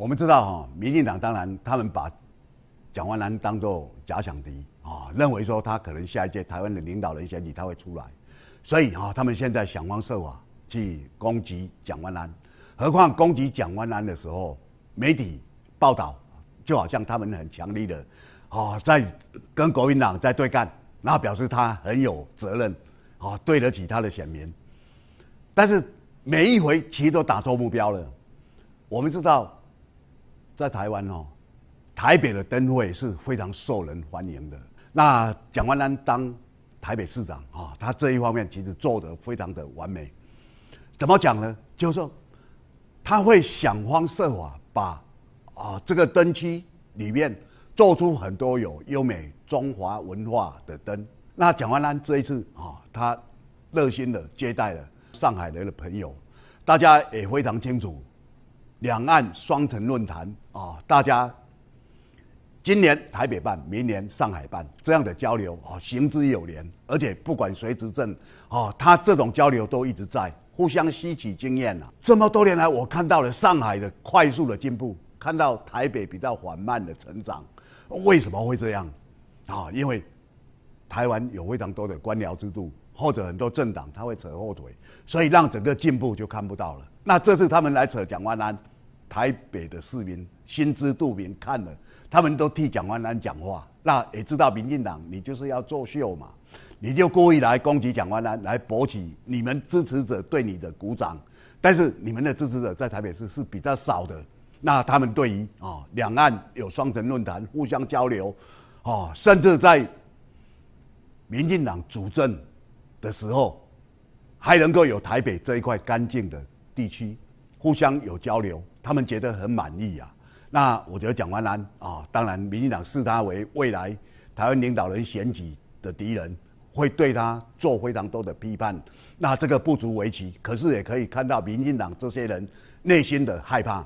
我们知道哈，民进党当然他们把蒋万安当做假想敌啊，认为说他可能下一届台湾的领导人选举他会出来，所以啊，他们现在想方设法去攻击蒋万安。何况攻击蒋万安的时候，媒体报道就好像他们很强力的啊，在跟国民党在对干，然后表示他很有责任，啊，对得起他的选民。但是每一回其实都打错目标了，我们知道。在台湾哦，台北的灯会是非常受人欢迎的。那蒋万安当台北市长啊，他这一方面其实做得非常的完美。怎么讲呢？就是说他会想方设法把啊这个灯区里面做出很多有优美中华文化的灯。那蒋万安这一次啊，他热心的接待了上海来的朋友，大家也非常清楚。两岸双城论坛啊，大家今年台北办，明年上海办，这样的交流啊，行之有年。而且不管谁执政，啊，他这种交流都一直在互相吸取经验啊。这么多年来，我看到了上海的快速的进步，看到台北比较缓慢的成长。为什么会这样？啊，因为台湾有非常多的官僚制度，或者很多政党他会扯后腿，所以让整个进步就看不到了。那这次他们来扯蒋万安。台北的市民心知肚明，看了他们都替蒋万安讲话，那也知道民进党你就是要作秀嘛，你就故意来攻击蒋万安，来博取你们支持者对你的鼓掌。但是你们的支持者在台北市是比较少的，那他们对于啊两岸有双城论坛互相交流，啊甚至在民进党主政的时候，还能够有台北这一块干净的地区互相有交流。他们觉得很满意啊，那我觉得蒋万安啊，当然民进党视他为未来台湾领导人选举的敌人，会对他做非常多的批判，那这个不足为奇。可是也可以看到民进党这些人内心的害怕。